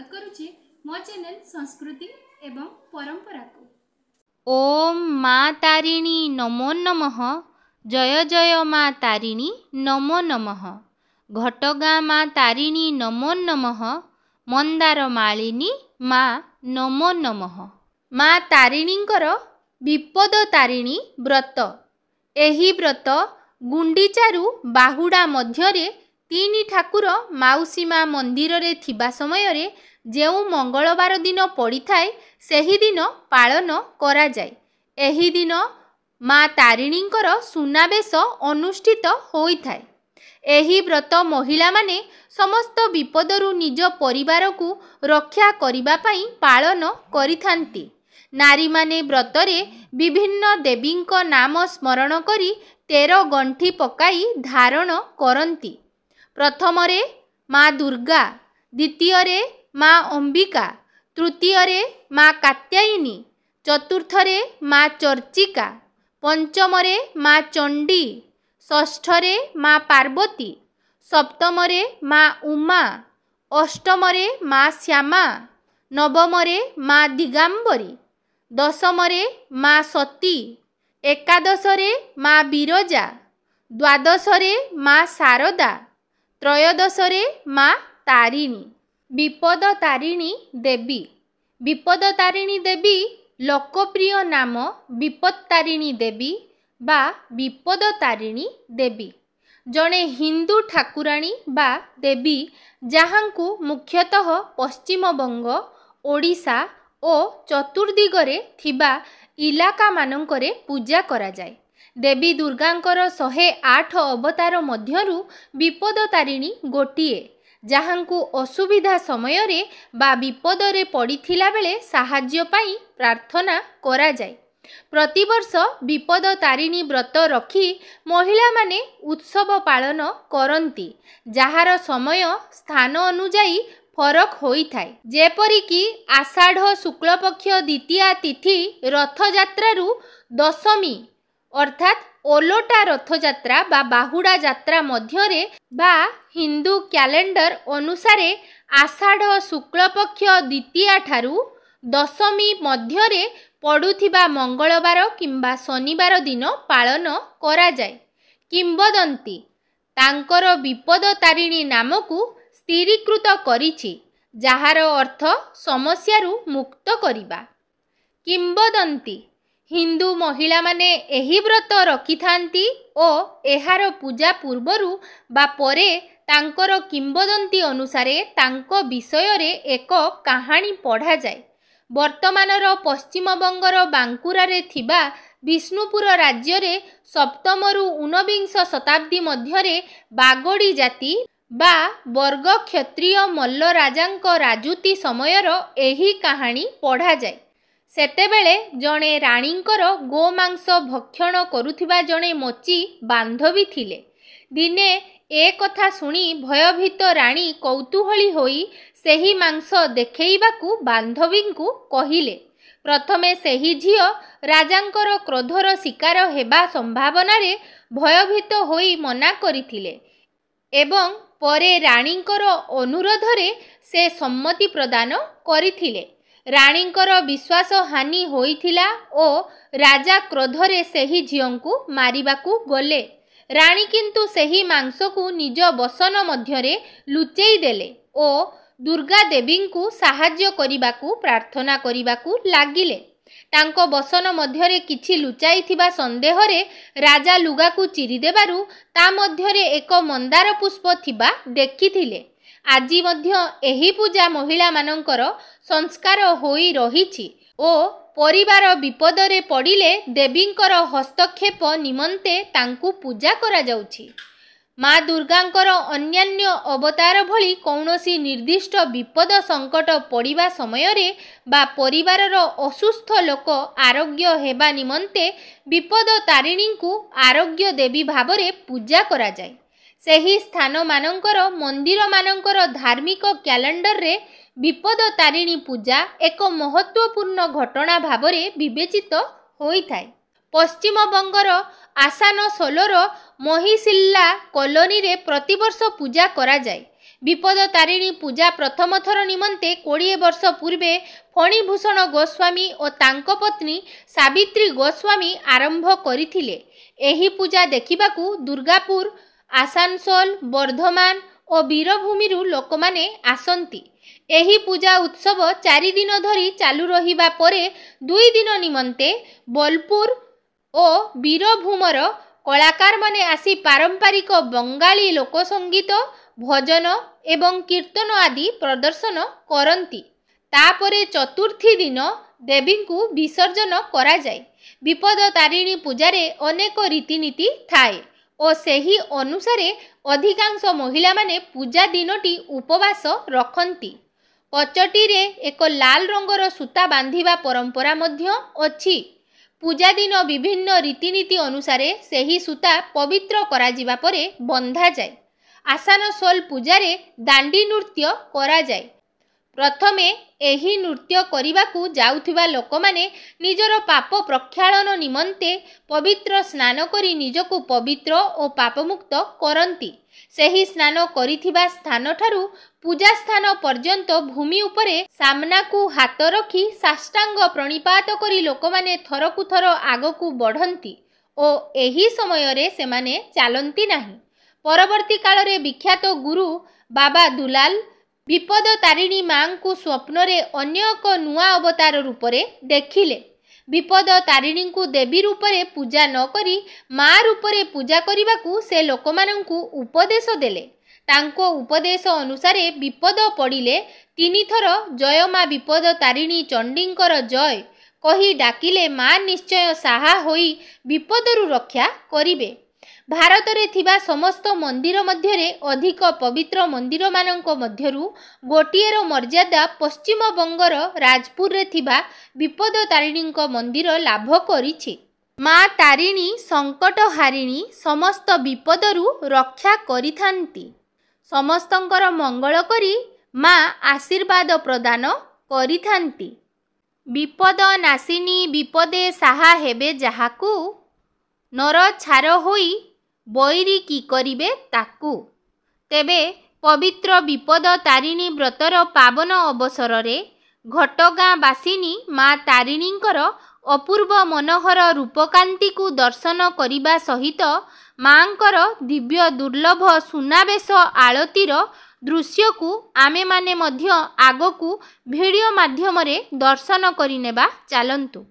ସ୍ୱାଗତ କରୁଛି ମୋ ଚ୍ୟାନେଲ ସଂସ୍କୃତି ଏବଂ ପରମ୍ପରାକୁ ଓମ୍ ମା ତାରିଣୀ ନମୋ ନମଃ ଜୟ ଜୟ ମା ତାରିଣୀ ନମୋ ନମଃ ଘଟଗାଁ ମା ତାରିଣୀ ନମୋ ନମଃ ମନ୍ଦାର ମାଳିନୀ ମା ନମୋ ନମଃ ମା ତାରିଣୀଙ୍କର ବିପଦ ତାରିଣୀ ବ୍ରତ ଏହି ବ୍ରତ ଗୁଣ୍ଡିଚାରୁ ବାହୁଡ଼ା ମଧ୍ୟରେ ତିନି ଠାକୁର ମାଉସୀ ମା ମନ୍ଦିରରେ ଥିବା ସମୟରେ ଯେଉଁ ମଙ୍ଗଳବାର ଦିନ ପଡ଼ିଥାଏ ସେହିଦିନ ପାଳନ କରାଯାଏ ଏହି ଦିନ ମା ତାରିଣୀଙ୍କର ସୁନାବେଶ ଅନୁଷ୍ଠିତ ହୋଇଥାଏ ଏହି ବ୍ରତ ମହିଳାମାନେ ସମସ୍ତ ବିପଦରୁ ନିଜ ପରିବାରକୁ ରକ୍ଷା କରିବା ପାଇଁ ପାଳନ କରିଥାନ୍ତି ନାରୀମାନେ ବ୍ରତରେ ବିଭିନ୍ନ ଦେବୀଙ୍କ ନାମ ସ୍ମରଣ କରି ତେର ଗଣ୍ଠି ପକାଇ ଧାରଣ କରନ୍ତି ପ୍ରଥମରେ ମା ଦୁର୍ଗା ଦ୍ୱିତୀୟରେ মা অম্বিকা তৃতীয়রে মা কাত্যায়নী চতুর্থরে মা চর্চিকা পঞ্চমরে মা চণ্ডী ষষ্ঠরে মা পার্বতী সপ্তমরে মা উমা অষ্টমরে মা শ্যামা নবমরে মা দিগাম্বরী দশমরে মা সতী একাদশরে মা বিরজা দ্বাদশরে মা শারদা ত্রয়োদশরে মা তারিণী বিপদ তারিণী দেবী বিপদ তারিণী দেবী লোকপ্রিয় নাম বিপদ তারিণী দেবী বা বিপদ তারিণী দেবী ଜଣେ ହିନ୍ଦୁ ଠାକୁରାଣୀ ବା ଦେବୀ ଯାହାଙ୍କୁ ମୁଖ୍ୟତଃ ପଶ୍ଚିମବଙ୍ଗ ଓଡ଼ିଶା ଓ ଚତୁର୍ଦ୍ଦିଗରେ ଥିବା ଇଲାକାମାନଙ୍କରେ ପୂଜା କରାଯାଏ ଦେବୀ ଦୁର୍ଗାଙ୍କର ଶହେ ଆଠ ଅବତାର ମଧ୍ୟରୁ ବିପଦ ତାରିଣୀ ଗୋଟିଏ ଯାହାଙ୍କୁ ଅସୁବିଧା ସମୟରେ ବା ବିପଦରେ ପଡ଼ିଥିଲା ବେଳେ ସାହାଯ୍ୟ ପାଇଁ ପ୍ରାର୍ଥନା କରାଯାଏ ପ୍ରତିବର୍ଷ ବିପଦ ତାରିଣୀ ବ୍ରତ ରଖି ମହିଳାମାନେ ଉତ୍ସବ ପାଳନ କରନ୍ତି ଯାହାର ସମୟ ସ୍ଥାନ ଅନୁଯାୟୀ ଫରକ ହୋଇଥାଏ ଯେପରିକି ଆଷାଢ଼ ଶୁକ୍ଳପକ୍ଷ ଦ୍ୱିତୀୟା ତିଥି ରଥଯାତ୍ରାରୁ ଦଶମୀ ଅର୍ଥାତ୍ ଓଲଟା ରଥଯାତ୍ରା ବା ବାହୁଡ଼ା ଯାତ୍ରା ମଧ୍ୟରେ ବା ହିନ୍ଦୁ କ୍ୟାଲେଣ୍ଡର ଅନୁସାରେ ଆଷାଢ଼ ଶୁକ୍ଳପକ୍ଷ ଦ୍ୱିତୀୟା ଠାରୁ ଦଶମୀ ମଧ୍ୟରେ ପଡ଼ୁଥିବା ମଙ୍ଗଳବାର କିମ୍ବା ଶନିବାର ଦିନ ପାଳନ କରାଯାଏ କିମ୍ବଦନ୍ତୀ ତାଙ୍କର ବିପଦ ତାରିଣୀ ନାମକୁ ସ୍ଥିରୀକୃତ କରିଛି ଯାହାର ଅର୍ଥ ସମସ୍ୟାରୁ ମୁକ୍ତ କରିବା କିମ୍ବଦନ୍ତୀ ହିନ୍ଦୁ ମହିଳାମାନେ ଏହି ବ୍ରତ ରଖିଥାନ୍ତି ଓ ଏହାର ପୂଜା ପୂର୍ବରୁ ବା ପରେ ତାଙ୍କର କିମ୍ବଦନ୍ତୀ ଅନୁସାରେ ତାଙ୍କ ବିଷୟରେ ଏକ କାହାଣୀ ପଢ଼ାଯାଏ ବର୍ତ୍ତମାନର ପଶ୍ଚିମବଙ୍ଗର ବାଙ୍କୁରାରେ ଥିବା ବିଷ୍ଣୁପୁର ରାଜ୍ୟରେ ସପ୍ତମରୁ ଉନବିଂଶ ଶତାବ୍ଦୀ ମଧ୍ୟରେ ବାଗଡ଼ି ଜାତି ବା ବର୍ଗକ୍ଷତ୍ରୀୟ ମଲ୍ଲରାଜାଙ୍କ ରାଜୁତି ସମୟର ଏହି କାହାଣୀ ପଢ଼ାଯାଏ ସେତେବେଳେ ଜଣେ ରାଣୀଙ୍କର ଗୋମାଂସ ଭକ୍ଷଣ କରୁଥିବା ଜଣେ ମଚି ବାନ୍ଧବୀ ଥିଲେ ଦିନେ ଏ କଥା ଶୁଣି ଭୟଭୀତ ରାଣୀ କୌତୁହଳୀ ହୋଇ ସେହି ମାଂସ ଦେଖେଇବାକୁ ବାନ୍ଧବୀଙ୍କୁ କହିଲେ ପ୍ରଥମେ ସେହି ଝିଅ ରାଜାଙ୍କର କ୍ରୋଧର ଶିକାର ହେବା ସମ୍ଭାବନାରେ ଭୟଭୀତ ହୋଇ ମନା କରିଥିଲେ ଏବଂ ପରେ ରାଣୀଙ୍କର ଅନୁରୋଧରେ ସେ ସମ୍ମତି ପ୍ରଦାନ କରିଥିଲେ ରାଣୀଙ୍କର ବିଶ୍ୱାସହାନି ହୋଇଥିଲା ଓ ରାଜା କ୍ରୋଧରେ ସେହି ଝିଅଙ୍କୁ ମାରିବାକୁ ଗଲେ ରାଣୀ କିନ୍ତୁ ସେହି ମାଂସକୁ ନିଜ ବସନ ମଧ୍ୟରେ ଲୁଚେଇ ଦେଲେ ଓ ଦୁର୍ଗା ଦେବୀଙ୍କୁ ସାହାଯ୍ୟ କରିବାକୁ ପ୍ରାର୍ଥନା କରିବାକୁ ଲାଗିଲେ ତାଙ୍କ ବସନ ମଧ୍ୟରେ କିଛି ଲୁଚାଇଥିବା ସନ୍ଦେହରେ ରାଜା ଲୁଗାକୁ ଚିରିଦେବାରୁ ତା ମଧ୍ୟରେ ଏକ ମନ୍ଦାର ପୁଷ୍ପ ଥିବା ଦେଖିଥିଲେ ଆଜି ମଧ୍ୟ ଏହି ପୂଜା ମହିଳାମାନଙ୍କର ସଂସ୍କାର ହୋଇ ରହିଛି ଓ ପରିବାର ବିପଦରେ ପଡ଼ିଲେ ଦେବୀଙ୍କର ହସ୍ତକ୍ଷେପ ନିମନ୍ତେ ତାଙ୍କୁ ପୂଜା କରାଯାଉଛି ମା ଦୁର୍ଗାଙ୍କର ଅନ୍ୟାନ୍ୟ ଅବତାର ଭଳି କୌଣସି ନିର୍ଦ୍ଦିଷ୍ଟ ବିପଦ ସଙ୍କଟ ପଡ଼ିବା ସମୟରେ ବା ପରିବାରର ଅସୁସ୍ଥ ଲୋକ ଆରୋଗ୍ୟ ହେବା ନିମନ୍ତେ ବିପଦ ତାରିଣୀଙ୍କୁ ଆରୋଗ୍ୟ ଦେବୀ ଭାବରେ ପୂଜା କରାଯାଏ ସେହି ସ୍ଥାନମାନଙ୍କର ମନ୍ଦିରମାନଙ୍କର ଧାର୍ମିକ କ୍ୟାଲେଣ୍ଡରରେ ବିପଦ ତାରିଣୀ ପୂଜା ଏକ ମହତ୍ତ୍ୱପୂର୍ଣ୍ଣ ଘଟଣା ଭାବରେ ବିବେଚିତ ହୋଇଥାଏ ପଶ୍ଚିମବଙ୍ଗର ଆସାନସୋଲର ମହିସିଲ୍ଲା କଲୋନୀରେ ପ୍ରତିବର୍ଷ ପୂଜା କରାଯାଏ ବିପଦ ତାରିଣୀ ପୂଜା ପ୍ରଥମ ଥର ନିମନ୍ତେ କୋଡ଼ିଏ ବର୍ଷ ପୂର୍ବେ ଫଣିଭୂଷଣ ଗୋସ୍ୱାମୀ ଓ ତାଙ୍କ ପତ୍ନୀ ସାବିତ୍ରୀ ଗୋସ୍ୱାମୀ ଆରମ୍ଭ କରିଥିଲେ ଏହି ପୂଜା ଦେଖିବାକୁ ଦୁର୍ଗାପୁର ଆସାନସୋଲ ବର୍ଦ୍ଧମାନ ଓ ବୀରଭୂମିରୁ ଲୋକମାନେ ଆସନ୍ତି ଏହି ପୂଜା ଉତ୍ସବ ଚାରିଦିନ ଧରି ଚାଲୁ ରହିବା ପରେ ଦୁଇ ଦିନ ନିମନ୍ତେ ବୋଲପୁର ଓ ବୀରଭୂମର କଳାକାରମାନେ ଆସି ପାରମ୍ପରିକ ବଙ୍ଗାଳୀ ଲୋକସଙ୍ଗୀତ ଭଜନ ଏବଂ କୀର୍ତ୍ତନ ଆଦି ପ୍ରଦର୍ଶନ କରନ୍ତି ତାପରେ ଚତୁର୍ଥୀ ଦିନ ଦେବୀଙ୍କୁ ବିସର୍ଜନ କରାଯାଏ ବିପଦ ତାରିଣୀ ପୂଜାରେ ଅନେକ ରୀତିନୀତି ଥାଏ ଓ ସେହି ଅନୁସାରେ ଅଧିକାଂଶ ମହିଳାମାନେ ପୂଜା ଦିନଟି ଉପବାସ ରଖନ୍ତି ପଚଟିରେ ଏକ ଲାଲ ରଙ୍ଗର ସୂତା ବାନ୍ଧିବା ପରମ୍ପରା ମଧ୍ୟ ଅଛି ପୂଜା ଦିନ ବିଭିନ୍ନ ରୀତିନୀତି ଅନୁସାରେ ସେହି ସୂତା ପବିତ୍ର କରାଯିବା ପରେ ବନ୍ଧାଯାଏ ଆସାନସୋଲ ପୂଜାରେ ଦାଣ୍ଡି ନୃତ୍ୟ କରାଯାଏ ପ୍ରଥମେ ଏହି ନୃତ୍ୟ କରିବାକୁ ଯାଉଥିବା ଲୋକମାନେ ନିଜର ପାପ ପ୍ରକ୍ଷାଳନ ନିମନ୍ତେ ପବିତ୍ର ସ୍ନାନ କରି ନିଜକୁ ପବିତ୍ର ଓ ପାପମୁକ୍ତ କରନ୍ତି ସେହି ସ୍ନାନ କରିଥିବା ସ୍ଥାନଠାରୁ ପୂଜା ସ୍ଥାନ ପର୍ଯ୍ୟନ୍ତ ଭୂମି ଉପରେ ସାମ୍ନାକୁ ହାତ ରଖି ସାଷ୍ଟାଙ୍ଗ ପ୍ରଣିପାତ କରି ଲୋକମାନେ ଥରକୁ ଥର ଆଗକୁ ବଢ଼ନ୍ତି ଓ ଏହି ସମୟରେ ସେମାନେ ଚାଲନ୍ତି ନାହିଁ ପରବର୍ତ୍ତୀ କାଳରେ ବିଖ୍ୟାତ ଗୁରୁ ବାବା ଦୁଲାଲ ବିପଦ ତାରିଣୀ ମାଙ୍କୁ ସ୍ୱପ୍ନରେ ଅନ୍ୟ ଏକ ନୂଆ ଅବତାର ରୂପରେ ଦେଖିଲେ ବିପଦ ତାରିଣୀଙ୍କୁ ଦେବୀ ରୂପରେ ପୂଜା ନ କରି ମା ରୂପରେ ପୂଜା କରିବାକୁ ସେ ଲୋକମାନଙ୍କୁ ଉପଦେଶ ଦେଲେ ତାଙ୍କ ଉପଦେଶ ଅନୁସାରେ ବିପଦ ପଡ଼ିଲେ ତିନିଥର ଜୟ ମା ବିପଦ ତାରିଣୀ ଚଣ୍ଡୀଙ୍କର ଜୟ କହି ଡାକିଲେ ମା ନିଶ୍ଚୟ ସାହା ହୋଇ ବିପଦରୁ ରକ୍ଷା କରିବେ ଭାରତରେ ଥିବା ସମସ୍ତ ମନ୍ଦିର ମଧ୍ୟରେ ଅଧିକ ପବିତ୍ର ମନ୍ଦିରମାନଙ୍କ ମଧ୍ୟରୁ ଗୋଟିଏର ମର୍ଯ୍ୟାଦା ପଶ୍ଚିମବଙ୍ଗର ରାଜପୁରରେ ଥିବା ବିପଦ ତାରିଣୀଙ୍କ ମନ୍ଦିର ଲାଭ କରିଛି ମା ତାରିଣୀ ସଙ୍କଟ ହାରିଣୀ ସମସ୍ତ ବିପଦରୁ ରକ୍ଷା କରିଥାନ୍ତି ସମସ୍ତଙ୍କର ମଙ୍ଗଳ କରି ମା ଆଶୀର୍ବାଦ ପ୍ରଦାନ କରିଥାନ୍ତି ବିପଦ ନାସିନୀ ବିପଦେ ସାହା ହେବେ ଯାହାକୁ নর ছাড় হয়ে বৈরি কি করিবে তাকু তেবে পবিত্র বিপদ তারিণী ব্রতর পাবন অবসরে ঘটগাঁ বাসিনী মা তারিণীকর অপূর্ব মনোহর রূপকান্তি দর্শন করা সহিত মাঙ্কর দিব্য দুর্লভ সুনাবেশ আলতির দৃশ্যক আমে মানে মধ্য আগকু ভিডিও মাধ্যমে দর্শন করে নেওয়া চালু